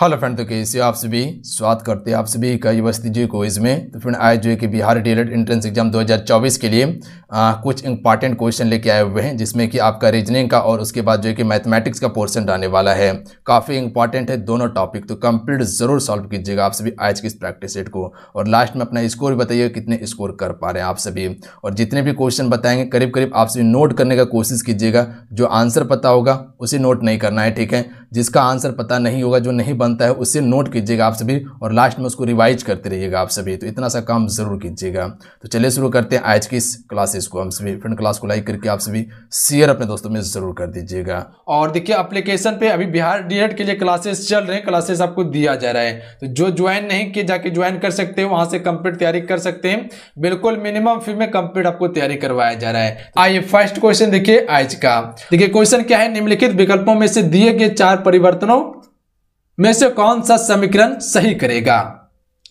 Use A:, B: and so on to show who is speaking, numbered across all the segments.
A: hello friend तो कैसे आप सभी स्वागत करते हैं आप सभी का यूनिवर्सिटी जी को इसमें तो फ्रेंड आज जो है कि बिहार डीएलएड एंट्रेंस एग्जाम 2024 के लिए आ, कुछ इंपॉर्टेंट क्वेश्चन लेके आए हुए हैं जिसमें कि आपका रीजनिंग का और उसके बाद जो है कि मैथमेटिक्स का पोर्शन आने वाला है काफ़ी इंपॉर्टेंट है दोनों टॉपिक तो कम्प्लीट ज़रूर सॉल्व कीजिएगा आप सभी आज की इस प्रैक्टिस सेट को और लास्ट में अपना स्कोर भी बताइए कितने स्कोर कर पा रहे हैं आप सभी और जितने भी क्वेश्चन बताएंगे करीब करीब आप सभी नोट करने का कोशिश कीजिएगा जो आंसर पता होगा उसे नोट नहीं करना है ठीक है जिसका आंसर पता नहीं होगा जो नहीं बनता है उससे नोट कीजिएगा आप सभी और लास्ट में उसको रिवाइज करते रहिएगा आप सभी तो इतना सा काम ज़रूर कीजिएगा तो चलिए शुरू करते हैं आज की इस क्लासेस को हम सभी फ्रेंड क्लास को लाइक करके आप सभी शेयर अपने दोस्तों में ज़रूर कर दीजिएगा और देखिए अप्लीकेशन पर अभी बिहार डी के लिए क्लासेस चल रहे हैं क्लासेस आपको दिया जा रहा है तो जो ज्वाइन नहीं किए जाके ज्वाइन कर सकते हैं वहाँ से कंप्लीट तैयारी कर सकते हैं बिल्कुल मिनिमम फी में कंप्लीट आपको तैयारी करवाया जा रहा है आइए फर्स्ट क्वेश्चन देखिए आज का देखिए क्वेश्चन क्या है निम्नलिखित विकल्पों में से दिए गए चार प्रकार परिवर्तनों में से कौन सा समीकरण सही करेगा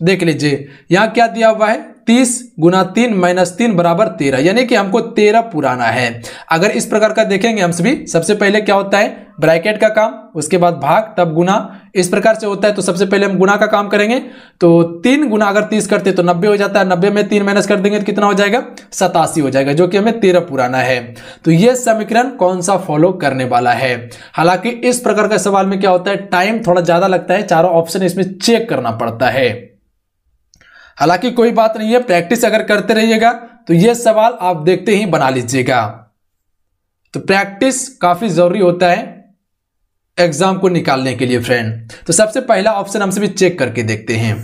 A: देख लीजिए यहां क्या दिया हुआ है तीस गुना तीन माइनस तीन बराबर तेरह यानी कि हमको तेरह पुराना है अगर इस प्रकार का देखेंगे हम सभी सबसे पहले क्या होता है ब्रैकेट का काम उसके बाद भाग तब गुना इस प्रकार से होता है तो सबसे पहले हम गुना का काम करेंगे तो तीन गुना अगर तीस करते तो नब्बे हो जाता है नब्बे में तीन माइनस कर देंगे तो कितना हो जाएगा सतासी हो जाएगा जो कि हमें तेरह पुराना है तो यह समीकरण कौन सा फॉलो करने वाला है हालांकि इस प्रकार का सवाल में क्या होता है टाइम थोड़ा ज्यादा लगता है चारों ऑप्शन इसमें चेक करना पड़ता है हालांकि कोई बात नहीं है प्रैक्टिस अगर करते रहिएगा तो यह सवाल आप देखते ही बना लीजिएगा तो प्रैक्टिस काफी जरूरी होता है एग्जाम को निकालने के लिए फ्रेंड तो सबसे पहला ऑप्शन हम सभी चेक करके देखते हैं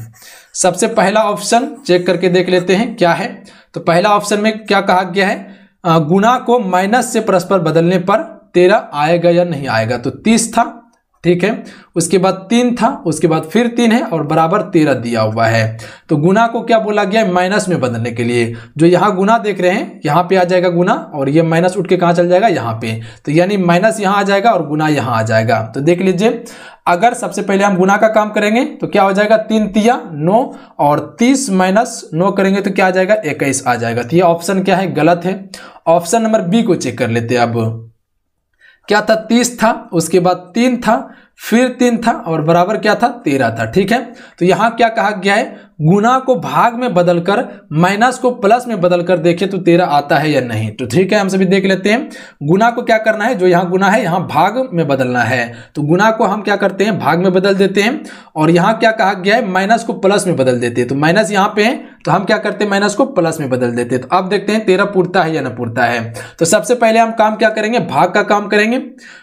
A: सबसे पहला ऑप्शन चेक करके देख लेते हैं क्या है तो पहला ऑप्शन में क्या कहा गया है गुना को माइनस से परस्पर बदलने पर तेरह आएगा या नहीं आएगा तो तीस था ठीक है उसके बाद तीन था उसके बाद फिर तीन है और बराबर तेरह दिया हुआ है तो गुना को क्या बोला गया है माइनस में बदलने के लिए जो यहाँ गुना देख रहे हैं यहाँ पे आ जाएगा गुना और ये माइनस उठ के कहाँ चल जाएगा यहाँ पे तो यानी माइनस यहाँ आ जाएगा और गुना यहाँ आ जाएगा तो देख लीजिए अगर सबसे पहले हम गुना का काम करेंगे तो क्या हो जाएगा तीन तिया नो और तीस माइनस नो करेंगे तो क्या आ जाएगा इक्कीस आ जाएगा तो ये ऑप्शन क्या है गलत है ऑप्शन नंबर बी को चेक कर लेते हैं अब क्या था तीस था उसके बाद तीन था फिर तीन था और बराबर क्या था तेरह था ठीक है तो यहाँ क्या कहा गया है गुना को भाग में बदलकर माइनस को प्लस में बदलकर देखें तो तेरह आता है या नहीं तो ठीक है हम सभी देख लेते हैं गुना को क्या करना है जो यहाँ गुना है यहां भाग में बदलना है तो गुना को हम क्या करते हैं भाग में बदल देते हैं और यहाँ क्या कहा गया है माइनस को प्लस में बदल देते हैं तो माइनस यहाँ पे है तो हम क्या करते हैं माइनस को प्लस में बदल देते हैं तो अब देखते हैं तेरह पूर्ता है या न पूर्ता है तो सबसे पहले हम काम क्या करेंगे भाग का काम करेंगे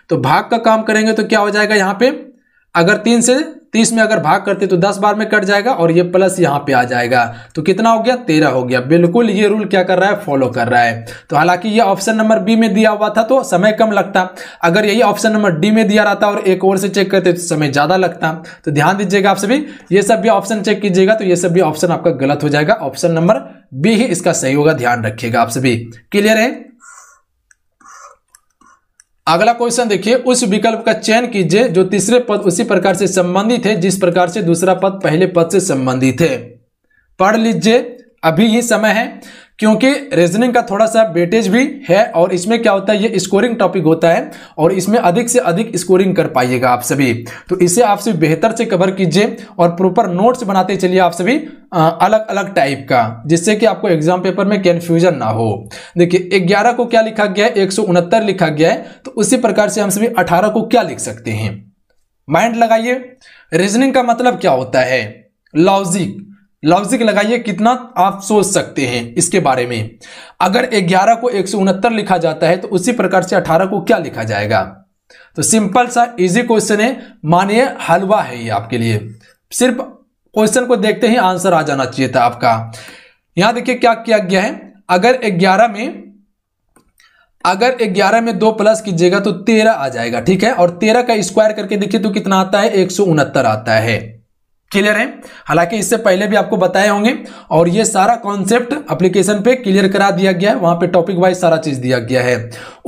A: तो भाग का काम करेंगे तो क्या हो जाएगा यहाँ पे अगर तीन से तीस तो में अगर भाग करते तो दस बार में कट जाएगा और ये प्लस यहाँ पे आ जाएगा तो कितना हो गया तेरह हो गया बिल्कुल ये रूल क्या कर रहा है फॉलो कर रहा है तो हालांकि ये ऑप्शन नंबर बी में दिया हुआ था तो समय कम लगता अगर यही ऑप्शन नंबर डी में दिया रहता और एक और से चेक करते तो समय ज़्यादा लगता तो ध्यान दीजिएगा आप सभी ये सब भी ऑप्शन चेक कीजिएगा तो ये सब भी ऑप्शन आपका गलत हो जाएगा ऑप्शन नंबर बी ही इसका सही होगा ध्यान रखिएगा आप सभी क्लियर है अगला क्वेश्चन देखिए उस विकल्प का चयन कीजिए जो तीसरे पद उसी प्रकार से संबंधित है जिस प्रकार से दूसरा पद पहले पद से संबंधित है पढ़ लीजिए अभी ही समय है क्योंकि रीजनिंग का थोड़ा सा वेटेज भी है और इसमें क्या होता है ये स्कोरिंग टॉपिक होता है और इसमें अधिक से अधिक स्कोरिंग कर पाइएगा आप सभी तो इसे आप सभी बेहतर से कवर कीजिए और प्रॉपर नोट्स बनाते चलिए आप सभी अलग अलग टाइप का जिससे कि आपको एग्जाम पेपर में कन्फ्यूजन ना हो देखिए ग्यारह को क्या लिखा गया है एक लिखा गया है तो उसी प्रकार से हम सभी अठारह को क्या लिख सकते हैं माइंड लगाइए रीजनिंग का मतलब क्या होता है लॉजिक लॉजिक लगाइए कितना आप सोच सकते हैं इसके बारे में अगर 11 को एक लिखा जाता है तो उसी प्रकार से 18 को क्या लिखा जाएगा तो सिंपल सा इजी क्वेश्चन है मानिए हलवा है ये आपके लिए सिर्फ क्वेश्चन को देखते ही आंसर आ जाना चाहिए था आपका यहां देखिए क्या किया गया है अगर 11 में अगर 11 में दो प्लस कीजिएगा तो 13 आ जाएगा ठीक है और 13 का स्क्वायर करके देखिए तो कितना आता है एक आता है क्लियर है हालांकि इससे पहले भी आपको बताए होंगे और ये सारा कॉन्सेप्ट एप्लीकेशन पे क्लियर करा दिया गया है वहां पे टॉपिक वाइज सारा चीज दिया गया है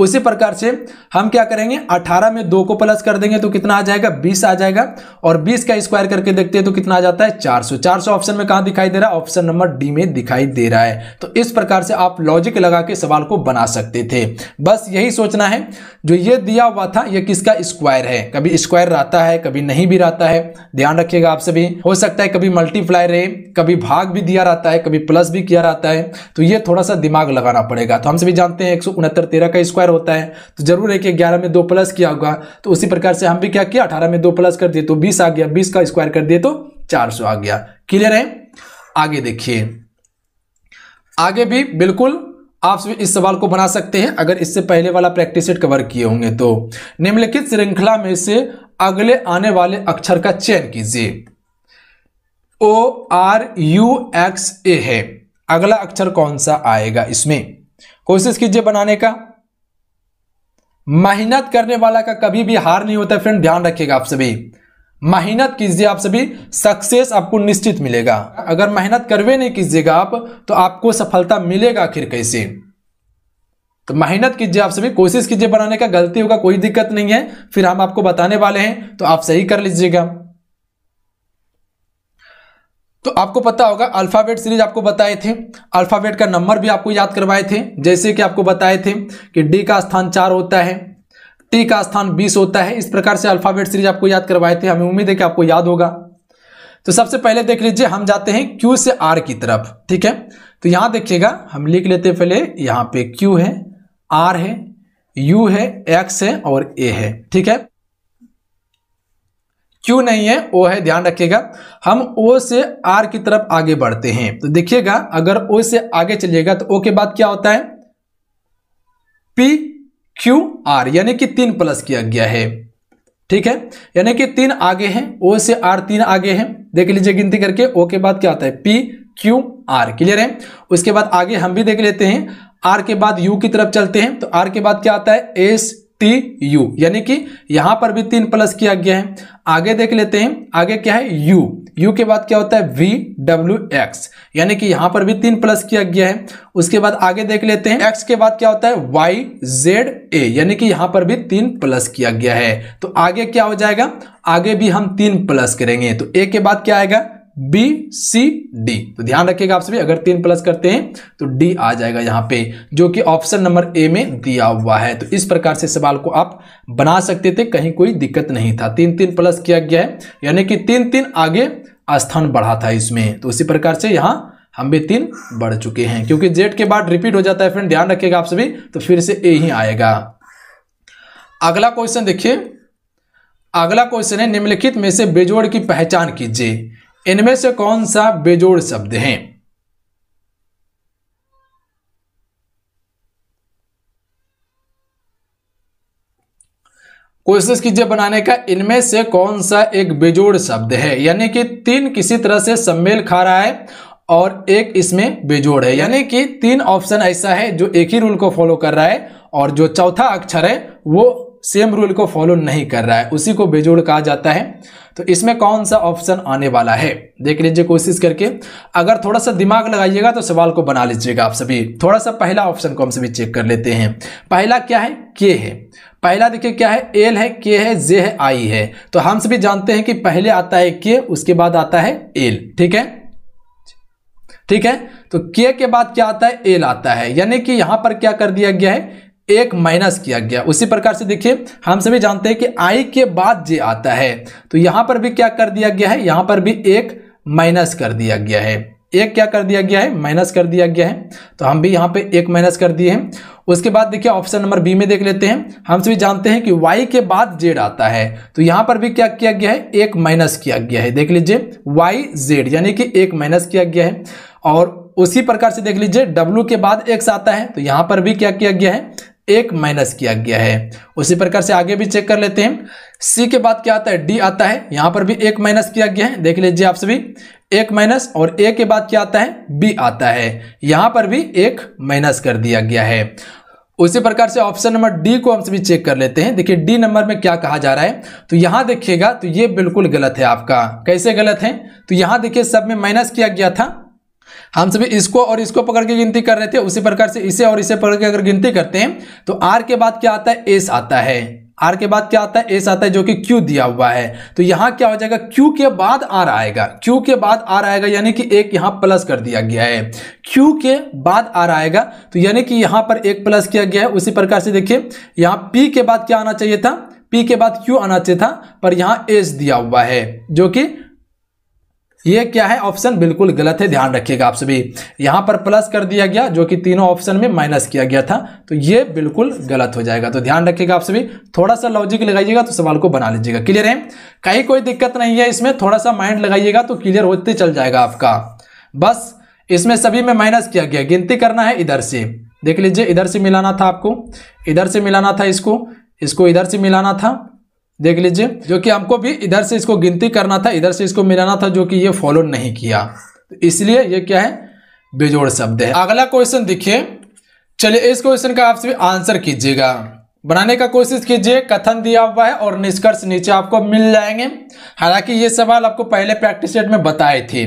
A: उसी प्रकार से हम क्या करेंगे 18 में दो को प्लस कर देंगे तो कितना आ जाएगा 20 आ जाएगा और 20 का स्क्वायर करके देखते हैं तो कितना आ जाता है 400 400 ऑप्शन में कहा दिखाई दे रहा है ऑप्शन नंबर डी में दिखाई दे रहा है तो इस प्रकार से आप लॉजिक लगा के सवाल को बना सकते थे बस यही सोचना है जो ये दिया हुआ था यह किसका स्क्वायर है कभी स्क्वायर रहता है कभी नहीं भी रहता है ध्यान रखिएगा आप सभी हो सकता है कभी मल्टीप्लाई रहे कभी भाग भी दिया रहता है कभी प्लस भी किया रहता है तो ये थोड़ा सा दिमाग लगाना पड़ेगा तो हम सभी जानते हैं एक सौ उनहत्तर तेरह का स्क्वायर होता है तो जरूर है कि ग्यारह में दो प्लस किया होगा तो उसी प्रकार से हम भी क्या किया अठारह में दो प्लस कर दिए तो बीस आ गया बीस का स्क्वायर कर दिए तो चार सौ आ गया क्लियर है आगे देखिए आगे भी बिल्कुल आप इस सवाल को बना सकते हैं अगर इससे पहले वाला प्रैक्टिस सेट कवर किए होंगे तो निम्नलिखित श्रृंखला में से अगले आने वाले अक्षर का चयन कीजिए O R U X A है अगला अक्षर कौन सा आएगा इसमें कोशिश कीजिए बनाने का मेहनत करने वाला का कभी भी हार नहीं होता फ्रेंड ध्यान रखिएगा आप सभी मेहनत कीजिए आप सभी सक्सेस आपको निश्चित मिलेगा अगर मेहनत करवे नहीं कीजिएगा आप तो आपको सफलता मिलेगा आखिर कैसे तो मेहनत कीजिए आप सभी कोशिश कीजिए बनाने का गलती होगा कोई दिक्कत नहीं है फिर हम आपको बताने वाले हैं तो आप सही कर लीजिएगा तो आपको पता होगा अल्फ़ाबेट सीरीज आपको बताए थे अल्फ़ाबेट का नंबर भी आपको याद करवाए थे जैसे कि आपको बताए थे कि डी का स्थान चार होता है टी का स्थान बीस होता है इस प्रकार से अल्फ़ाबेट सीरीज आपको याद करवाए थे हमें उम्मीद है कि आपको याद होगा तो सबसे पहले देख लीजिए हम जाते हैं क्यू से आर की तरफ ठीक है तो यहाँ देखिएगा हम लिख लेते पहले यहाँ पे क्यू है आर है यू है एक्स है और ए है ठीक है क्यों नहीं है ओ है ध्यान रखिएगा हम ओ से आर की तरफ आगे बढ़ते हैं तो देखिएगा अगर ओ से आगे चलिएगा तो ओ के बाद क्या होता है पी क्यू आर यानी कि तीन प्लस किया गया है ठीक है यानी कि तीन आगे हैं ओ से आर तीन आगे हैं देख लीजिए गिनती करके ओ के बाद क्या होता है पी क्यू आर क्लियर है उसके बाद आगे हम भी देख लेते हैं आर के बाद यू की तरफ चलते हैं तो आर के बाद क्या आता है एस टी यू यानी कि यहां पर भी तीन प्लस किया गया है आगे देख लेते हैं आगे क्या है यू यू के बाद क्या होता है वी डब्ल्यू एक्स यानी कि यहां पर भी तीन प्लस किया गया है उसके बाद आगे देख लेते हैं एक्स के बाद क्या होता है वाई जेड ए यानी कि यहां पर भी तीन प्लस किया गया है तो आगे क्या हो जाएगा आगे भी हम तीन प्लस करेंगे तो ए के बाद क्या आएगा बी सी डी तो ध्यान रखिएगा आप सभी अगर तीन प्लस करते हैं तो डी आ जाएगा यहां पे जो कि ऑप्शन नंबर ए में दिया हुआ है तो इस प्रकार से सवाल को आप बना सकते थे कहीं कोई दिक्कत नहीं था तीन तीन प्लस किया गया है यानी कि तीन तीन आगे स्थान बढ़ा था इसमें तो उसी प्रकार से यहां हम भी तीन बढ़ चुके हैं क्योंकि जेड के बाद रिपीट हो जाता है फ्रेंड ध्यान रखिएगा आप सभी तो फिर से ए ही आएगा अगला क्वेश्चन देखिए अगला क्वेश्चन है निम्नलिखित में से बेजोड़ की पहचान कीजिए इनमें से कौन सा बेजोड़ शब्द है कोशिश कीजिए बनाने का इनमें से कौन सा एक बेजोड़ शब्द है यानी कि तीन किसी तरह से सम्मेल खा रहा है और एक इसमें बेजोड़ है यानी कि तीन ऑप्शन ऐसा है जो एक ही रूल को फॉलो कर रहा है और जो चौथा अक्षर है वो सेम रूल को फॉलो नहीं कर रहा है उसी को बेजोड़ कहा जाता है तो इसमें कौन सा ऑप्शन आने वाला है देख लीजिए कोशिश करके अगर थोड़ा सा दिमाग लगाइएगा तो सवाल को बना लीजिएगा आप सभी थोड़ा सा पहला ऑप्शन को हम सभी चेक कर लेते हैं पहला क्या है के है पहला देखिए क्या है एल है के है जे है आई है तो हम सभी जानते हैं कि पहले आता है के उसके बाद आता है एल ठीक है ठीक है तो के के बाद क्या आता है एल आता है यानी कि यहां पर क्या कर दिया गया है एक माइनस किया गया उसी प्रकार से देखिए हम सभी जानते हैं कि आई के बाद जे आता है तो यहां पर भी क्या कर दिया गया है यहां पर भी एक माइनस कर दिया गया है एक क्या कर दिया गया है माइनस कर दिया गया है तो हम भी यहां पे एक माइनस कर दिए हैं उसके बाद देखिए ऑप्शन नंबर बी में देख लेते हैं हम सभी जानते हैं कि वाई के बाद जेड आता है तो यहां पर भी क्या किया गया है एक माइनस किया गया है देख लीजिए वाई जेड यानी कि एक माइनस किया गया है और उसी प्रकार से देख लीजिए डब्ल्यू के बाद एक्स आता है तो यहां पर भी क्या किया गया है एक माइनस किया गया है उसी प्रकार से आगे भी चेक कर लेते हैं सी के बाद क्या आता है डी आता है यहां पर भी एक माइनस किया गया है देख लीजिए आप सभी एक माइनस और ए के बाद क्या आता है बी आता है यहां पर भी एक माइनस कर दिया गया है उसी प्रकार से ऑप्शन नंबर डी को हम सभी चेक कर लेते हैं देखिए डी नंबर में क्या कहा जा रहा है तो यहां देखिएगा तो ये बिल्कुल गलत है आपका कैसे गलत है तो यहां देखिए सब में माइनस किया गया था हम सभी इसको और इसको पकड़ के गिनती कर रहे थे उसी प्रकार से इसे और इसे पकड़ के अगर गिनती करते हैं तो आर के बाद क्या आता है एस आता है आर के बाद क्या आता है एस आता है जो कि क्यू दिया हुआ है तो यहां क्या हो जाएगा क्यू के बाद आर आएगा क्यू के बाद आर आएगा यानी कि एक यहां प्लस कर दिया गया है क्यू के बाद आर आएगा तो यानी कि यहां पर एक प्लस किया गया है उसी प्रकार से देखिए यहां पी के बाद क्या आना चाहिए था पी के बाद क्यू आना चाहिए था पर यहां एस दिया हुआ है जो कि ये क्या है ऑप्शन बिल्कुल गलत है ध्यान रखिएगा आप सभी यहाँ पर प्लस कर दिया गया जो कि तीनों ऑप्शन में माइनस किया गया था तो ये बिल्कुल गलत हो जाएगा तो ध्यान रखिएगा आप सभी थोड़ा सा लॉजिक लगाइएगा तो सवाल को बना लीजिएगा क्लियर है कहीं कोई दिक्कत नहीं है इसमें थोड़ा सा माइंड लगाइएगा तो क्लियर होते चल जाएगा आपका बस इसमें सभी में माइनस किया गया गिनती करना है इधर से देख लीजिए इधर से मिलाना था आपको इधर से मिलाना था इसको इसको इधर से मिलाना था देख लीजिए जो कि हमको भी इधर से इसको गिनती करना था इधर से इसको मिलाना था जो कि ये फॉलो नहीं किया तो इसलिए ये क्या है बेजोड़ शब्द है अगला क्वेश्चन देखिए चलिए इस क्वेश्चन का आप सभी आंसर कीजिएगा बनाने का कोशिश कीजिए कथन दिया हुआ है और निष्कर्ष नीचे आपको मिल जाएंगे हालांकि ये सवाल आपको पहले प्रैक्टिस सेट में बताए थे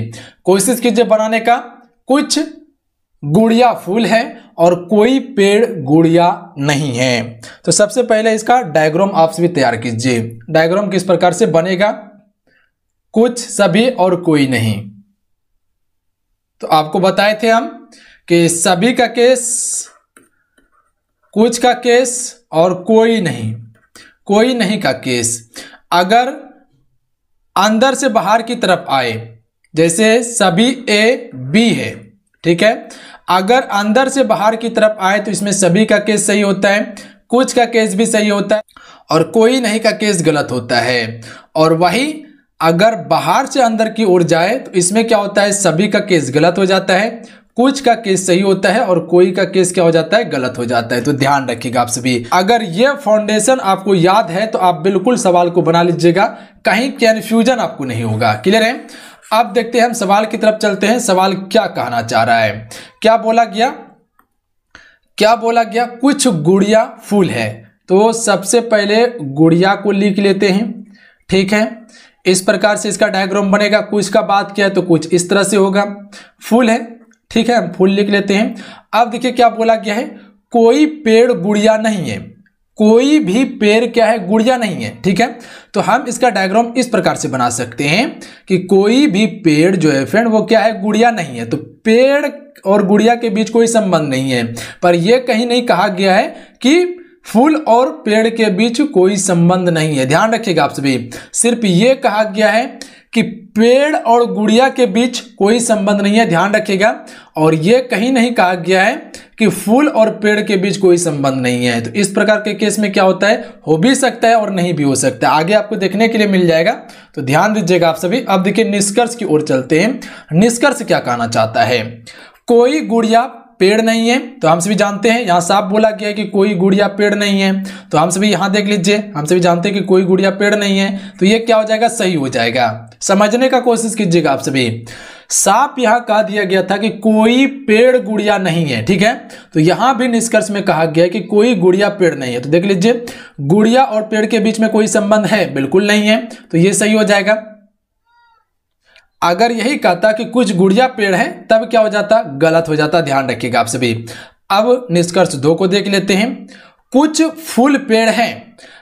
A: कोशिश कीजिए बनाने का कुछ गुड़िया फूल है और कोई पेड़ गुड़िया नहीं है तो सबसे पहले इसका डायग्राम आप सभी तैयार कीजिए डायग्राम किस प्रकार से बनेगा कुछ सभी और कोई नहीं तो आपको बताए थे हम कि सभी का केस कुछ का केस और कोई नहीं कोई नहीं का केस अगर अंदर से बाहर की तरफ आए जैसे सभी ए बी है ठीक है अगर अंदर से बाहर की तरफ आए तो इसमें सभी का केस सही होता है कुछ का केस भी सही होता है और कोई नहीं का केस गलत होता है और वही अगर बाहर से अंदर की ओर जाए तो इसमें क्या होता है सभी का केस गलत हो जाता है कुछ का केस सही होता है और कोई का केस क्या हो जाता है गलत हो जाता है तो ध्यान रखिएगा आप सभी अगर ये फाउंडेशन आपको याद है तो आप बिल्कुल सवाल को बना लीजिएगा कहीं कन्फ्यूजन आपको नहीं होगा क्लियर है अब देखते हैं हम सवाल की तरफ चलते हैं सवाल क्या कहना चाह रहा है क्या बोला गया क्या बोला गया कुछ गुड़िया फूल है तो सबसे पहले गुड़िया को लिख लेते हैं ठीक है इस प्रकार से इसका डायग्राम बनेगा कुछ का बात किया है तो कुछ इस तरह से होगा फूल है ठीक है हम फूल लिख लेते हैं अब देखिए क्या बोला गया है कोई पेड़ गुड़िया नहीं है कोई भी पेड़ क्या है गुड़िया नहीं है ठीक है तो हम इसका डायग्राम इस प्रकार से बना सकते हैं कि कोई भी पेड़ जो है फ्रेंड वो क्या है गुड़िया नहीं है तो पेड़ और गुड़िया के बीच कोई संबंध नहीं है पर यह कहीं नहीं कहा गया है कि फूल और पेड़ के बीच कोई संबंध नहीं है ध्यान रखिएगा आप सभी सिर्फ ये कहा गया है कि पेड़ और गुड़िया के बीच कोई संबंध नहीं है ध्यान रखिएगा और ये कहीं नहीं कहा गया है कि फूल और पेड़ के बीच कोई संबंध नहीं है तो इस प्रकार के केस में क्या होता है हो भी सकता है और नहीं भी हो सकता है आगे आपको देखने के लिए मिल जाएगा तो ध्यान दीजिएगा आप सभी अब देखिए निष्कर्ष की ओर चलते हैं निष्कर्ष क्या कहना चाहता है कोई गुड़िया पेड़ नहीं है तो हम सभी जानते हैं यहाँ साफ बोला गया है कि कोई गुड़िया पेड़ नहीं है तो हम सभी यहाँ देख लीजिए हम सभी जानते हैं कि कोई गुड़िया पेड़ नहीं है तो ये क्या हो जाएगा सही हो जाएगा समझने का कोशिश कीजिएगा आप सभी साफ यहां कहा दिया गया था कि कोई पेड़ गुड़िया नहीं है ठीक है तो यहां भी निष्कर्ष में कहा गया है कि कोई गुड़िया पेड़ नहीं है तो देख लीजिए गुड़िया और पेड़ के बीच में कोई संबंध है बिल्कुल नहीं है तो ये सही हो जाएगा अगर यही कहता कि कुछ गुड़िया पेड़ है तब क्या हो जाता गलत हो जाता ध्यान रखिएगा आप सभी अब निष्कर्ष दो को देख लेते हैं कुछ फूल पेड़ हैं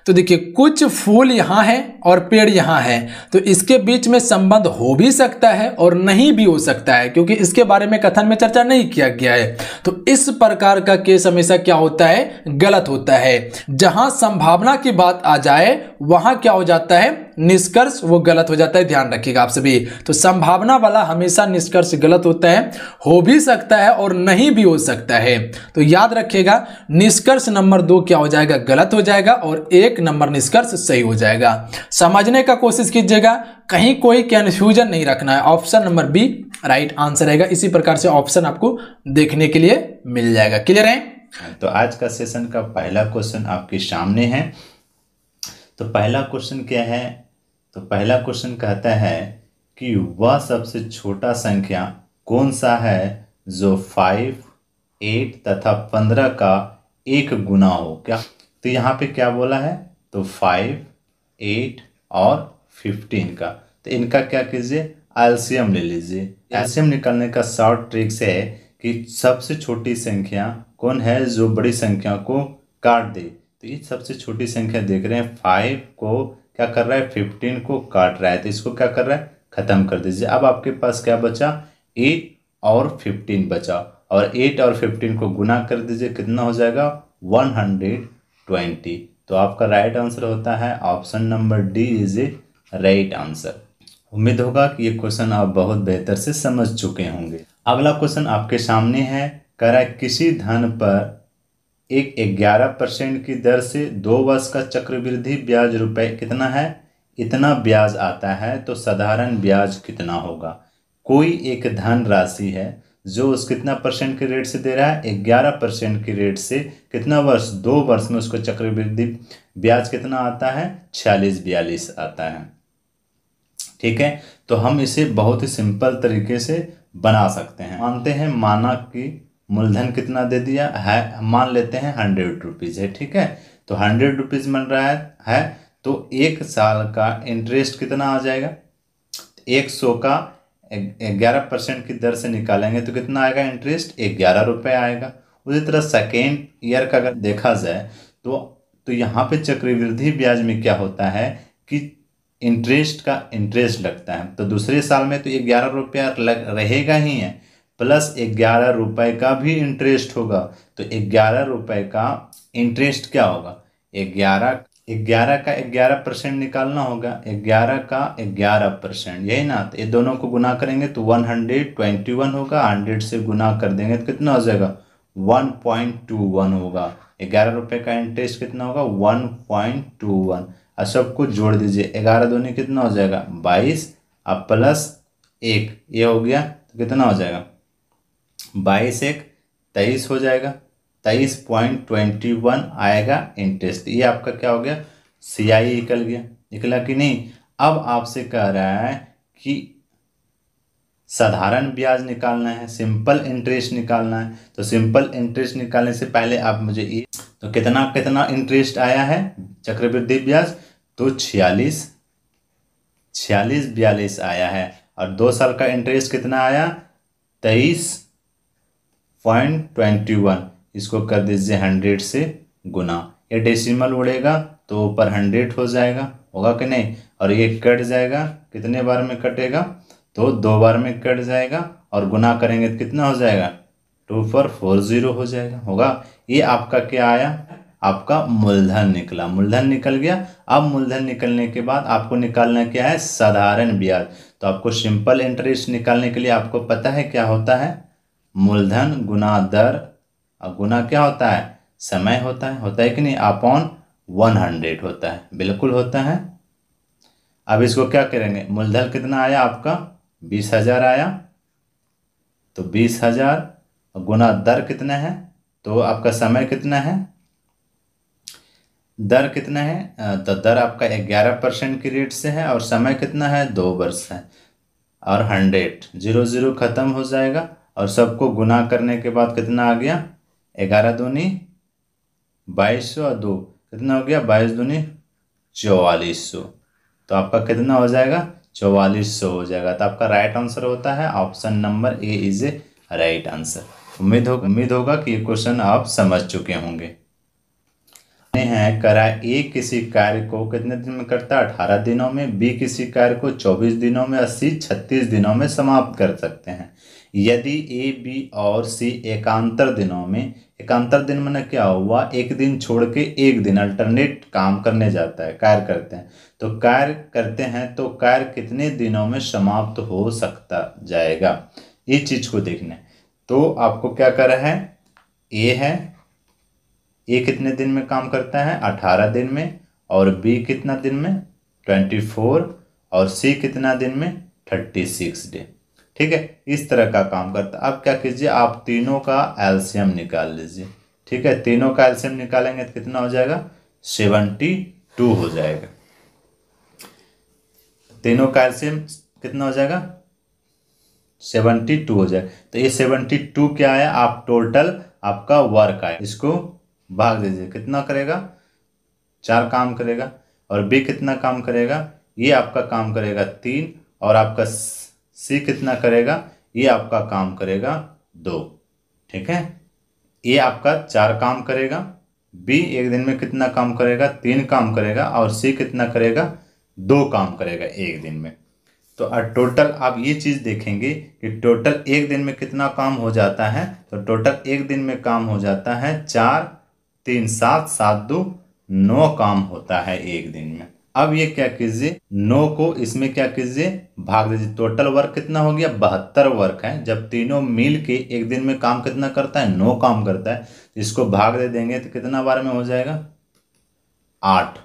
A: तो देखिए कुछ फूल यहाँ है और पेड़ यहाँ है तो इसके बीच में संबंध हो भी सकता है और नहीं भी हो सकता है क्योंकि इसके बारे में कथन में चर्चा नहीं किया गया है तो इस प्रकार का केस हमेशा क्या होता है गलत होता है जहाँ संभावना की बात आ जाए वहाँ क्या हो जाता है निष्कर्ष वो गलत हो जाता है ध्यान रखिएगा आप सभी तो संभावना वाला हमेशा निष्कर्ष गलत होता है हो भी सकता है और नहीं भी हो सकता है तो याद रखिएगा निष्कर्ष नंबर दो क्या हो जाएगा गलत हो जाएगा और एक नंबर निष्कर्ष सही हो जाएगा समझने का कोशिश कीजिएगा कहीं कोई कन्फ्यूजन नहीं रखना है option number B right answer रहेगा इसी प्रकार से ऑप्शन आपको देखने के लिए मिल जाएगा क्लियर है तो आज का सेशन का पहला क्वेश्चन आपके
B: सामने है तो पहला क्वेश्चन क्या है तो पहला क्वेश्चन कहता है कि वह सबसे छोटा संख्या कौन सा है जो फाइव एट तथा पंद्रह का एक गुना हो क्या तो यहाँ पे क्या बोला है तो फाइव एट और फिफ्टीन का तो इनका क्या कीजिए एल्सियम ले लीजिए एल्सियम निकालने का शॉर्ट ट्रिक्स है कि सबसे छोटी संख्या कौन है जो बड़ी संख्या को काट दे तो ये सबसे छोटी संख्या देख रहे हैं फाइव को क्या कर रहा है फिफ्टीन को काट रहा है तो इसको क्या कर रहा है ख़त्म कर दीजिए अब आपके पास क्या बचा एट और फिफ्टीन बचा और एट और फिफ्टीन को गुना कर दीजिए कितना हो जाएगा वन हंड्रेड ट्वेंटी तो आपका राइट आंसर होता है option number D is a right answer उम्मीद होगा कि ये क्वेश्चन आप बहुत बेहतर से समझ चुके होंगे अगला क्वेश्चन आपके सामने है करा किसी धन पर एक ग्यारह परसेंट की दर से दो वर्ष का चक्रवृद्धि ब्याज रुपए कितना है इतना ब्याज आता है तो साधारण ब्याज कितना होगा कोई एक धन राशि है जो उस कितना परसेंट के रेट से दे रहा है ग्यारह परसेंट की रेट से कितना वर्ष दो वर्ष में उसको चक्रवृद्धि ब्याज कितना आता है छियालीस बयालीस आता है ठीक है तो हम इसे बहुत ही सिंपल तरीके से बना सकते हैं मानते हैं माना कि मूलधन कितना दे दिया है मान लेते हैं हंड्रेड रुपीज़ है ठीक है तो हंड्रेड रुपीज़ मिल रहा है, है तो एक साल का इंटरेस्ट कितना आ जाएगा एक सौ का ग्यारह परसेंट की दर से निकालेंगे तो कितना आएगा इंटरेस्ट ग्यारह रुपये आएगा उसी तरह सेकेंड ईयर का अगर देखा जाए तो तो यहाँ पे चक्रवृद्धि ब्याज में क्या होता है कि इंटरेस्ट का इंटरेस्ट लगता है तो दूसरे साल में तो ये ग्यारह रुपया लग रहेगा ही है प्लस ग्यारह रुपए का भी इंटरेस्ट होगा तो ग्यारह रुपए का इंटरेस्ट क्या होगा ग्यारह ग्यारह का ग्यारह परसेंट निकालना होगा ग्यारह का ग्यारह परसेंट यही ना तो ये दोनों को गुना करेंगे तो वन हंड्रेड ट्वेंटी वन होगा हंड्रेड से गुना कर देंगे तो कितना हो जाएगा वन पॉइंट टू वन होगा ग्यारह रुपए का इंटरेस्ट कितना होगा वन पॉइंट टू वन और सबको जोड़ दीजिए ग्यारह दोनों कितना हो जाएगा बाईस और प्लस एक ये हो गया तो कितना हो जाएगा बाईस एक तेईस हो जाएगा तेईस पॉइंट ट्वेंटी वन आएगा इंटरेस्ट ये आपका क्या हो गया सी आई e निकल गया निकला कि नहीं अब आपसे कह रहा है कि साधारण ब्याज निकालना है सिंपल इंटरेस्ट निकालना है तो सिंपल इंटरेस्ट निकालने से पहले आप मुझे ये तो कितना कितना इंटरेस्ट आया है चक्रवृद्धि ब्याज तो छियालीस छियालीस बयालीस आया है और दो साल का इंटरेस्ट कितना आया तेईस पॉइंट ट्वेंटी वन इसको कर दीजिए हंड्रेड से गुना ये डेसिमल उड़ेगा तो ऊपर हंड्रेड हो जाएगा होगा कि नहीं और ये कट जाएगा कितने बार में कटेगा तो दो बार में कट जाएगा और गुना करेंगे तो कितना हो जाएगा टू फोर फोर ज़ीरो हो जाएगा होगा ये आपका क्या आया आपका मूलधन निकला मूलधन निकल गया अब मूलधन निकलने के बाद आपको निकालना क्या है साधारण ब्याज तो आपको सिंपल इंटरेस्ट निकालने के लिए आपको पता है क्या होता है मूलधन गुना दर और गुना क्या होता है समय होता है होता है कि नहीं अपॉन वन हंड्रेड होता है बिल्कुल होता है अब इसको क्या करेंगे मूलधन कितना आया आपका बीस हजार आया तो बीस हजार गुना दर कितना है तो आपका समय कितना है दर कितना है तो दर आपका ग्यारह परसेंट की रेट से है और समय कितना है दो वर्ष है और हंड्रेड जीरो जीरो ख़त्म हो जाएगा और सबको गुना करने के बाद कितना आ गया ग्यारह दूनी बाईस सौ और दो कितना हो गया बाईस दूनी चौवालीस सौ तो आपका कितना हो जाएगा चौवालीस सौ हो जाएगा तो आपका राइट आंसर होता है option number A is a right answer उम्मीद हो उम्मीद होगा कि ये क्वेश्चन आप समझ चुके होंगे हैं करा ए किसी कार्य को कितने दिन में करता है अठारह दिनों में बी किसी कार्य को चौबीस दिनों में अस्सी छत्तीस दिनों में समाप्त कर सकते हैं यदि ए बी और सी एकांतर दिनों में एकांतर दिन मैंने क्या हुआ एक दिन छोड़ के एक दिन अल्टरनेट काम करने जाता है कार्य करते हैं तो कार्य करते हैं तो कार्य कितने दिनों में समाप्त हो सकता जाएगा ये चीज़ को देखने तो आपको क्या कर रहा है ए है ए कितने दिन में काम करता है अठारह दिन में और बी कितना दिन में ट्वेंटी फोर और सी कितना दिन में थर्टी सिक्स डे ठीक है इस तरह का काम करता है अब क्या कीजिए आप तीनों का एल्शियम निकाल लीजिए ठीक है तीनों का एल्शियम निकालेंगे तो कितना हो जाएगा सेवनटी टू हो जाएगा तीनों का एल्शियम कितना हो जाएगा सेवनटी टू हो जाएगा तो ये सेवनटी टू क्या है आप टोटल आपका वर्क आए इसको भाग दीजिए कितना करेगा चार काम करेगा और बी कितना काम करेगा ये आपका काम करेगा तीन और आपका सी कितना करेगा ये आपका काम करेगा दो ठीक है ए आपका चार काम करेगा बी एक दिन में कितना काम करेगा तीन काम करेगा और सी कितना करेगा दो काम करेगा एक दिन में तो टोटल आप ये चीज़ देखेंगे कि टोटल एक दिन में कितना काम हो जाता है तो टोटल एक दिन में काम हो जाता है चार तीन सात सात दो नौ काम होता है एक दिन में अब ये क्या कीजिए नौ को इसमें क्या कीजिए भाग दीजिए टोटल वर्क कितना हो गया बहत्तर वर्क है जब तीनों मिल के एक दिन में काम कितना करता है नौ काम करता है इसको भाग दे देंगे तो कितना बार में हो जाएगा आठ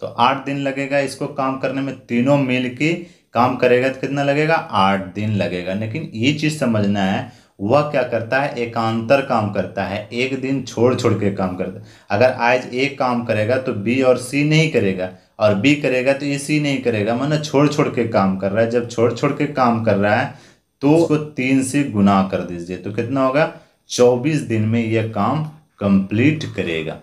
B: तो आठ दिन लगेगा इसको काम करने में तीनों मिल के काम करेगा तो कितना लगेगा आठ दिन लगेगा लेकिन ये चीज़ समझना है वह क्या करता है एकांतर काम करता है एक दिन छोड़ छोड़ के काम करता है अगर आज एक काम करेगा तो बी और सी नहीं करेगा और बी करेगा तो ए सी नहीं करेगा माना छोड़ छोड़ के काम कर रहा है जब छोड़ छोड़ के काम कर रहा है तो उसको तीन से गुना कर दीजिए तो कितना होगा चौबीस दिन में यह काम कंप्लीट करेगा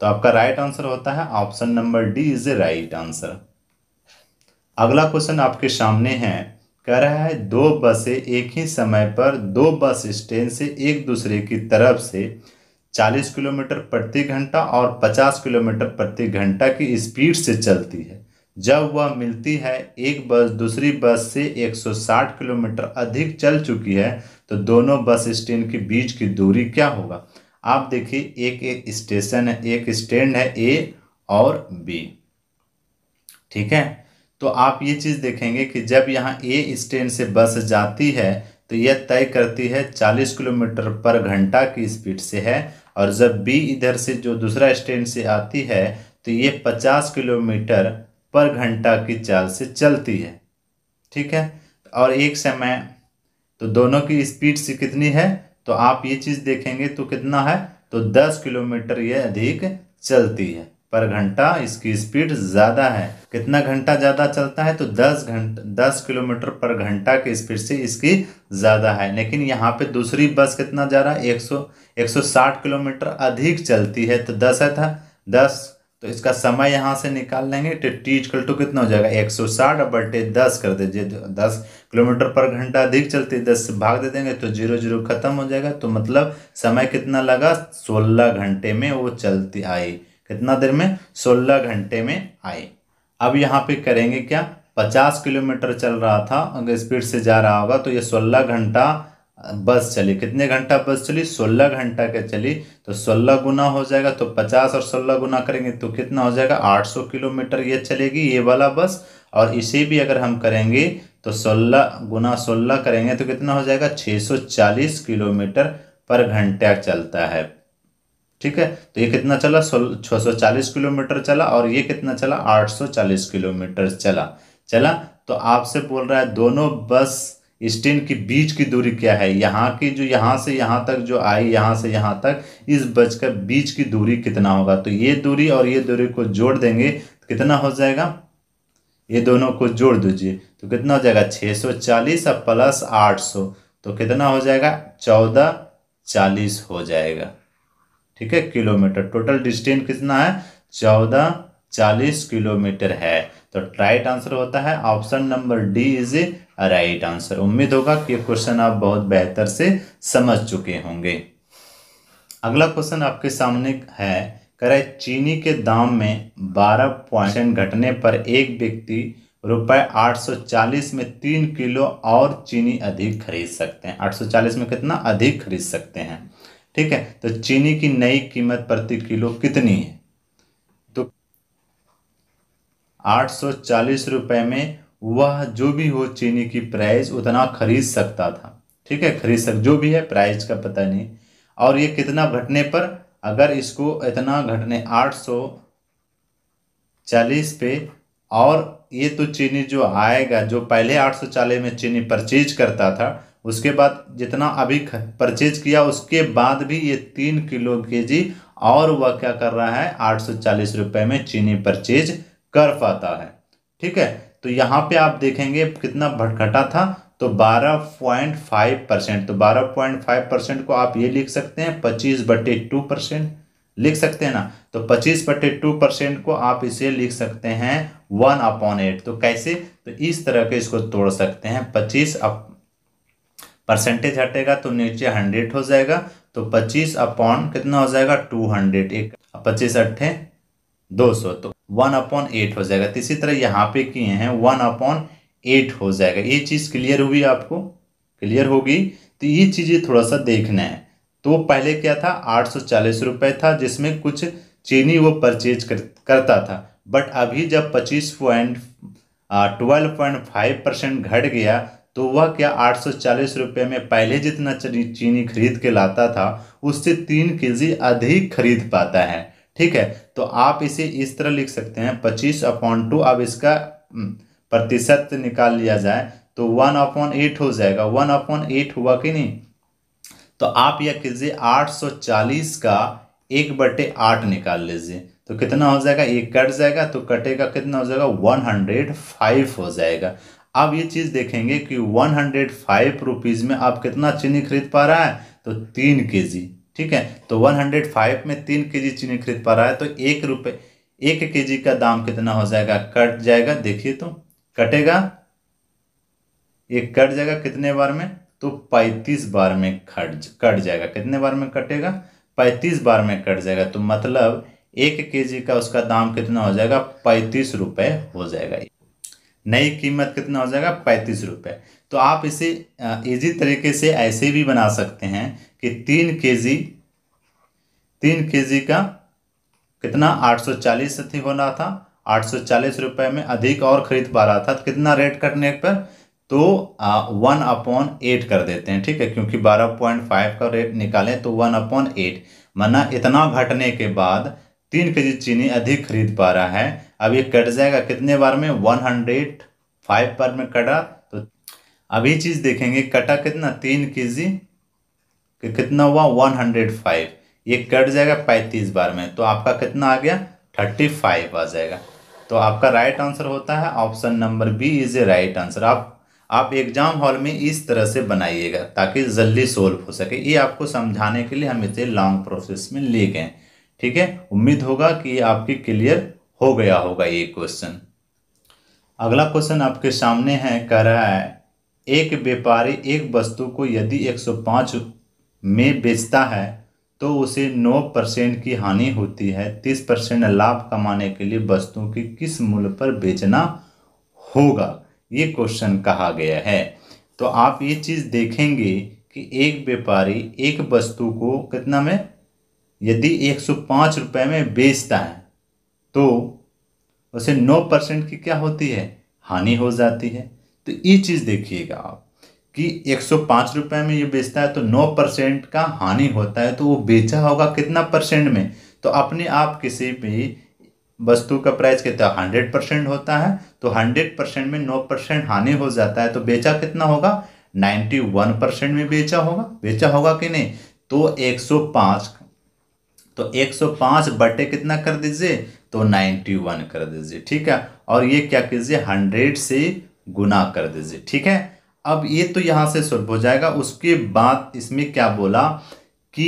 B: तो आपका राइट आंसर होता है option number D is a right answer अगला क्वेश्चन आपके सामने है कह रहा है दो बसें एक ही समय पर दो बस स्टैंड से एक दूसरे की तरफ से 40 किलोमीटर प्रति घंटा और 50 किलोमीटर प्रति घंटा की स्पीड से चलती है जब वह मिलती है एक बस दूसरी बस से 160 किलोमीटर अधिक चल चुकी है तो दोनों बस स्टैंड के बीच की दूरी क्या होगा आप देखिए एक एक स्टेशन है एक स्टैंड है ए और बी ठीक है तो आप ये चीज़ देखेंगे कि जब यहाँ ए स्टैंड से बस जाती है तो यह तय करती है 40 किलोमीटर पर घंटा की स्पीड से है और जब बी इधर से जो दूसरा स्टैंड से आती है तो ये 50 किलोमीटर पर घंटा की चाल से चलती है ठीक है और एक समय तो दोनों की स्पीड से कितनी है तो आप ये चीज़ देखेंगे तो कितना है तो 10 किलोमीटर ये अधिक चलती है पर घंटा इसकी स्पीड ज़्यादा है कितना घंटा ज़्यादा चलता है तो 10 घंटा 10 किलोमीटर पर घंटा की स्पीड से इसकी ज़्यादा है लेकिन यहाँ पे दूसरी बस कितना जा रहा है 100 160 किलोमीटर अधिक चलती है तो 10 है था 10 तो इसका समय यहाँ से निकाल लेंगे तो टी इजकल टू कितना हो जाएगा एक सौ साठ बल्टे दस कर दीजिए दस किलोमीटर पर घंटा अधिक चलती है दस से भाग दे देंगे तो जीरो जीरो खत्म हो जाएगा तो मतलब समय कितना लगा सोलह घंटे में वो चलती आई कितना देर में सोलह घंटे में आए अब यहाँ पे करेंगे क्या पचास किलोमीटर चल रहा था अगर स्पीड से जा रहा होगा तो ये सोलह घंटा बस चली कितने घंटा बस चली सोलह घंटा के चली तो सोलह गुना हो जाएगा तो पचास और सोलह गुना करेंगे तो कितना हो जाएगा आठ सौ किलोमीटर ये चलेगी ये वाला बस और इसे भी अगर हम करेंगे तो सोलह गुना सोलह करेंगे तो कितना हो जाएगा छः सौ चालीस किलोमीटर पर घंटा चलता है ठीक है तो ये कितना चला छः किलोमीटर चला और ये कितना चला 840 किलोमीटर चला चला तो आपसे बोल रहा है दोनों बस स्टैंड के बीच की दूरी क्या है यहाँ की जो यहाँ से यहाँ तक जो आई यहाँ से यहाँ तक इस बस का बीच की दूरी कितना होगा तो ये दूरी और ये दूरी को जोड़ देंगे तो कितना हो जाएगा ये दोनों को जोड़ दीजिए तो कितना हो जाएगा छः चालीस और प्लस आठ सौ तो कितना हो जाएगा चौदह चालीस हो जाएगा ठीक है किलोमीटर टोटल डिस्टेंस कितना है चौदह चालीस किलोमीटर है तो राइट आंसर होता है option number D is a right answer उम्मीद होगा कि ये क्वेश्चन आप बहुत बेहतर से समझ चुके होंगे अगला क्वेश्चन आपके सामने है करे चीनी के दाम में बारह परसेंट घटने पर एक व्यक्ति सौ चालीस में तीन किलो और चीनी अधिक खरीद सकते हैं 840 में कितना अधिक खरीद सकते हैं ठीक है तो चीनी की नई कीमत प्रति किलो कितनी है तो आठ सौ चालीस रुपए में वह जो भी हो चीनी की प्राइस उतना खरीद सकता था ठीक है खरीद सक जो भी है प्राइस का पता नहीं और ये कितना घटने पर अगर इसको इतना घटने आठ सौ चालीस पे और ये तो चीनी जो आएगा जो पहले आठ सौ चालीस में चीनी परचेज करता था उसके बाद जितना अभी परचेज किया उसके बाद भी ये तीन किलो के जी और वह क्या कर रहा है आठ सौ चालीस रुपए में चीनी परचेज कर पाता है ठीक है तो यहाँ पे आप देखेंगे कितना भटघटा था तो 12.5 परसेंट तो 12.5 परसेंट को आप ये लिख सकते हैं 25 बटे टू परसेंट लिख सकते हैं ना तो 25 बटे टू परसेंट को आप इसे लिख सकते हैं वन अपॉन एट तो कैसे तो इस तरह के इसको तोड़ सकते हैं 25 अप परसेंटेज हटेगा तो नीचे हंड्रेड हो जाएगा तो पच्चीस अपॉन कितना हो जाएगा टू हंड्रेड एक पच्चीस अट्ठे दो सौ तो वन अपॉन एट हो जाएगा तो इसी तरह यहाँ पे किए हैं वन अपॉन एट हो जाएगा ये चीज़ क्लियर हुई आपको क्लियर होगी तो ये चीज़ें थोड़ा सा देखना है तो पहले क्या था आठ सौ चालीस रुपये था जिसमें कुछ चीनी वो परचेज कर, करता था बट अभी जब पच्चीस point twelve point five percent घट गया तो वह क्या 840 रुपए में पहले जितना चीनी खरीद के लाता था उससे तीन के अधिक खरीद पाता है ठीक है तो आप इसे इस तरह लिख सकते हैं पच्चीस अपॉन टू अब इसका हम्म, प्रतिशत निकाल लिया जाए तो वन अपॉन एट हो जाएगा वन अपॉन एट हुआ कि नहीं तो आप यह कीजिए 840 का एक बटे आठ निकाल लीजिए तो कितना हो जाएगा एक कट जाएगा तो कटेगा कितना हो जाएगा 105 हो जाएगा आप ये चीज़ देखेंगे कि वन हंड्रेड फाइव रुपीज़ में आप कितना चीनी खरीद पा रहा है तो तीन के जी ठीक है तो वन हंड्रेड फाइव में तीन के जी चीनी खरीद पा रहा है तो एक रुपये एक के जी का दाम कितना हो जाएगा कट जाएगा देखिए तो कटेगा ये कट जाएगा कितने बार में तो पैंतीस बार में कट कट जाएगा कितने बार में कटेगा पैंतीस बार में कट जाएगा तो मतलब एक के जी का उसका दाम कितना हो जाएगा पैंतीस हो जाएगा नई कीमत कितना हो जाएगा पैंतीस रुपये तो आप इसे इजी तरीके से ऐसे भी बना सकते हैं कि तीन के जी तीन के जी का कितना आठ सौ चालीस थी हो रहा था आठ सौ चालीस रुपये में अधिक और ख़रीद पा रहा था तो कितना रेट कटने पर तो वन अपॉन एट कर देते हैं ठीक है क्योंकि बारह पॉइंट फाइव का रेट निकालें तो वन अपॉन एट मना इतना घटने के बाद तीन के जी चीनी अधिक खरीद पा रहा है अब ये कट जाएगा कितने बार में वन हंड्रेड फाइव बार में कटा तो अभी चीज़ देखेंगे कटा कितना तीन के जी कि कितना हुआ वन हंड्रेड फाइव ये कट जाएगा पैंतीस बार में तो आपका कितना आ गया थर्टी फाइव आ जाएगा तो आपका राइट आंसर होता है option number B is a right answer आप आप एग्जाम हॉल में इस तरह से बनाइएगा ताकि जल्दी सोल्व हो सके ये आपको समझाने के लिए हम इसे लॉन्ग प्रोसेस में ले गए ठीक है उम्मीद होगा कि ये आपकी क्लियर हो गया होगा ये क्वेश्चन अगला क्वेश्चन आपके सामने है कह रहा है एक व्यापारी एक वस्तु को यदि 105 में बेचता है तो उसे 9 परसेंट की हानि होती है 30 परसेंट लाभ कमाने के लिए वस्तुओं की किस मूल्य पर बेचना होगा ये क्वेश्चन कहा गया है तो आप ये चीज़ देखेंगे कि एक व्यापारी एक वस्तु को कितना में यदि एक सौ में बेचता है तो उसे नौ परसेंट की क्या होती है हानि हो जाती है तो ये चीज़ देखिएगा आप कि एक सौ पांच रुपए में ये बेचता है तो नौ परसेंट का हानि होता है तो वो बेचा होगा कितना परसेंट में तो अपने आप किसी भी वस्तु का प्राइस कहते हैं हंड्रेड परसेंट होता है तो हंड्रेड परसेंट में नौ परसेंट हानि हो जाता है तो बेचा कितना होगा नाइन्टी वन परसेंट में बेचा होगा बेचा होगा कि नहीं तो एक सौ पाँच तो एक सौ पाँच बटे कितना कर दीजिए तो नाइन्टी वन कर दीजिए ठीक है और ये क्या कीजिए हंड्रेड से गुना कर दीजिए ठीक है अब ये तो यहाँ से शुरू हो जाएगा उसके बाद इसमें क्या बोला कि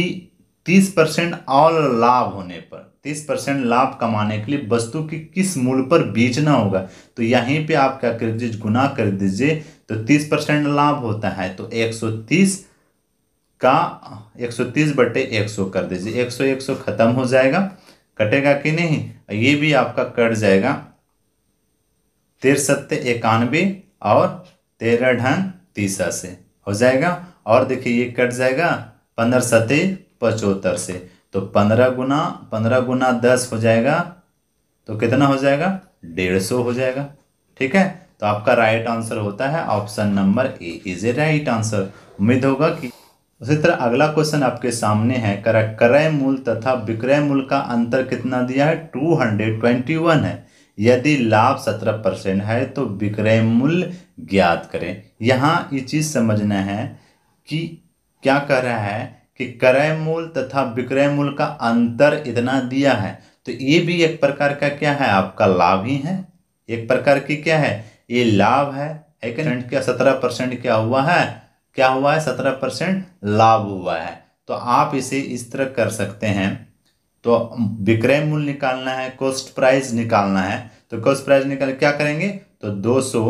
B: तीस परसेंट और लाभ होने पर तीस परसेंट लाभ कमाने के लिए वस्तु की किस मूल पर बेचना होगा तो यहीं पे आप क्या कर दीजिए गुना कर दीजिए तो तीस परसेंट लाभ होता है तो एक सौ तीस का एक सौ तीस बटे एक सौ कर दीजिए एक सौ एक सौ ख़त्म हो जाएगा कटेगा कि नहीं ये भी आपका कट जाएगा तेरह सत्य इक्यानवे और तेरह ढंग तीसरा से हो जाएगा और देखिए ये कट जाएगा पंद्रह सत्य पचहत्तर से तो पंद्रह गुना पंद्रह गुना दस हो जाएगा तो कितना हो जाएगा डेढ़ सौ हो जाएगा ठीक है तो आपका राइट आंसर होता है option number A is a right answer उम्मीद होगा कि उसी तरह अगला क्वेश्चन आपके सामने है क्रय मूल्य तथा विक्रय मूल का अंतर कितना दिया है टू हंड्रेड ट्वेंटी वन है यदि लाभ सत्रह परसेंट है तो विक्रय मूल्य ज्ञात करें यहाँ ये चीज़ समझना है कि क्या कह रहा है कि क्रय मूल तथा विक्रय मूल का अंतर इतना दिया है तो ये भी एक प्रकार का क्या है आपका लाभ ही है एक प्रकार की क्या है ये लाभ है एक सत्रह परसेंट क्या हुआ है क्या हुआ है सत्रह परसेंट लाभ हुआ है तो आप इसे इस तरह कर सकते हैं तो विक्रय मूल्य निकालना है कॉस्ट प्राइस निकालना है तो कॉस्ट प्राइस निकाल क्या करेंगे तो दो सौ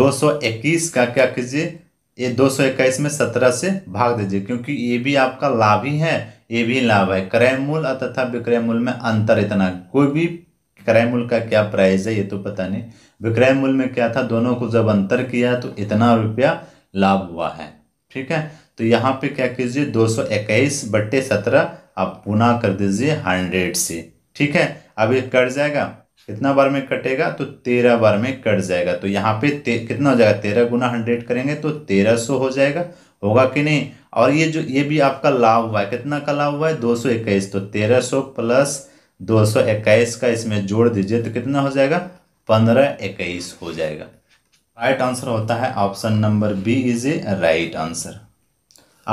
B: दो इक्कीस का क्या कीजिए ये दो सौ इक्कीस में सत्रह से भाग दीजिए क्योंकि ये भी आपका लाभ ही है ये भी लाभ है क्रय मूल तथा विक्रय मूल्य में अंतर इतना कोई भी क्रय मूल्य का क्या प्राइस है ये तो पता नहीं विक्रय मूल्य में क्या था दोनों को जब अंतर किया तो इतना रुपया लाभ हुआ है ठीक है तो यहाँ पे क्या कीजिए दो सौ इक्कीस बट्टे सत्रह आप गुना कर दीजिए हंड्रेड से ठीक है अब ये कट जाएगा कितना बार में कटेगा तो तेरह बार में कट जाएगा तो यहाँ पे कितना हो जाएगा तेरह गुना हंड्रेड करेंगे तो तेरह सौ हो जाएगा होगा कि नहीं और ये जो ये भी आपका लाभ हुआ है कितना का लाभ हुआ है दो सौ इक्कीस तो तेरह सौ प्लस दो सौ इक्कीस का इसमें जोड़ दीजिए तो कितना हो जाएगा पंद्रह इक्कीस हो जाएगा राइट आंसर होता है option number B is a right answer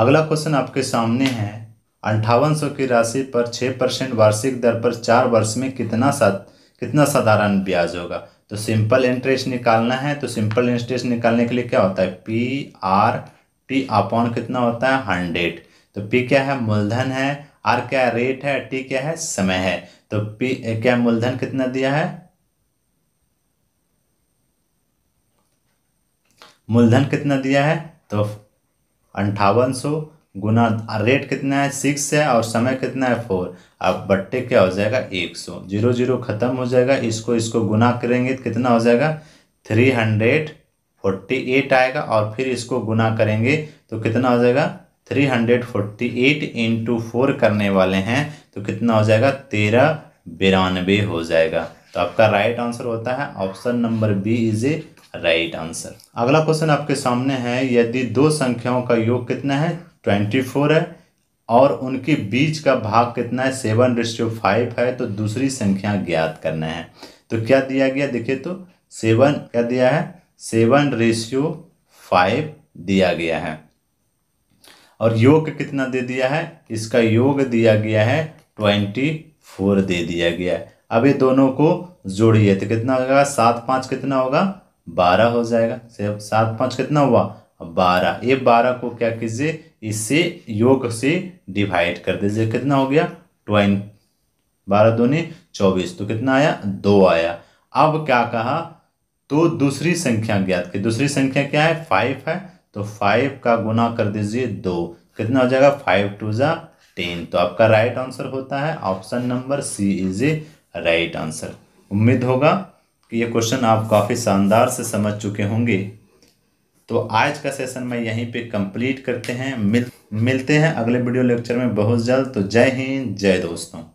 B: अगला क्वेश्चन आपके सामने है अंठावन सौ की राशि पर छः परसेंट वार्षिक दर पर चार वर्ष में कितना सा कितना साधारण ब्याज होगा तो सिंपल इंटरेस्ट निकालना है तो सिंपल इंटरेस्ट निकालने के लिए क्या होता है पी आर टी अपॉन कितना होता है हंड्रेड तो पी क्या है मूलधन है आर क्या है रेट है टी क्या है समय है तो पी क्या मूलधन कितना दिया है मूलधन कितना दिया है तो अंठावन सौ गुना रेट कितना है सिक्स है और समय कितना है फोर अब बट्टे क्या हो जाएगा एक सौ जीरो जीरो ख़त्म हो जाएगा इसको इसको गुना करेंगे तो कितना हो जाएगा थ्री हंड्रेड फोर्टी एट आएगा और फिर इसको गुना करेंगे तो कितना हो जाएगा three hundred forty eight into four करने वाले हैं तो कितना हो जाएगा तेरह बिरानबे हो जाएगा तो आपका राइट आंसर होता है option number B is a right answer अगला क्वेश्चन आपके सामने है यदि दो संख्याओं का योग कितना है ट्वेंटी फोर है और उनके बीच का भाग कितना है सेवन रेशियो फाइव है तो दूसरी संख्या ज्ञात करना है तो क्या दिया गया देखिए तो सेवन क्या दिया है सेवन रेशियो फाइव दिया गया है और योग कितना दे दिया है इसका योग दिया गया है ट्वेंटी फोर दे दिया गया है अब ये दोनों को जोड़िए तो कितना होगा सात पाँच कितना होगा बारह हो जाएगा सिर्फ सात पाँच कितना हुआ अब बारह ये बारह को क्या कीजिए इससे योग से डिवाइड कर दीजिए कितना हो गया ट्वाइन बारह दूनी चौबीस तो कितना आया दो आया अब क्या कहा तो दूसरी संख्या ज्ञात की दूसरी संख्या क्या है फाइव है तो फाइव का गुना कर दीजिए दो कितना हो जाएगा फाइव टू ज़ा टेन तो आपका राइट आंसर होता है option number C is a right answer उम्मीद होगा कि ये क्वेश्चन आप काफ़ी शानदार से समझ चुके होंगे तो आज का सेशन मैं यहीं पे कंप्लीट करते हैं मिल मिलते हैं अगले वीडियो लेक्चर में बहुत जल्द तो जय हिंद जय दोस्तों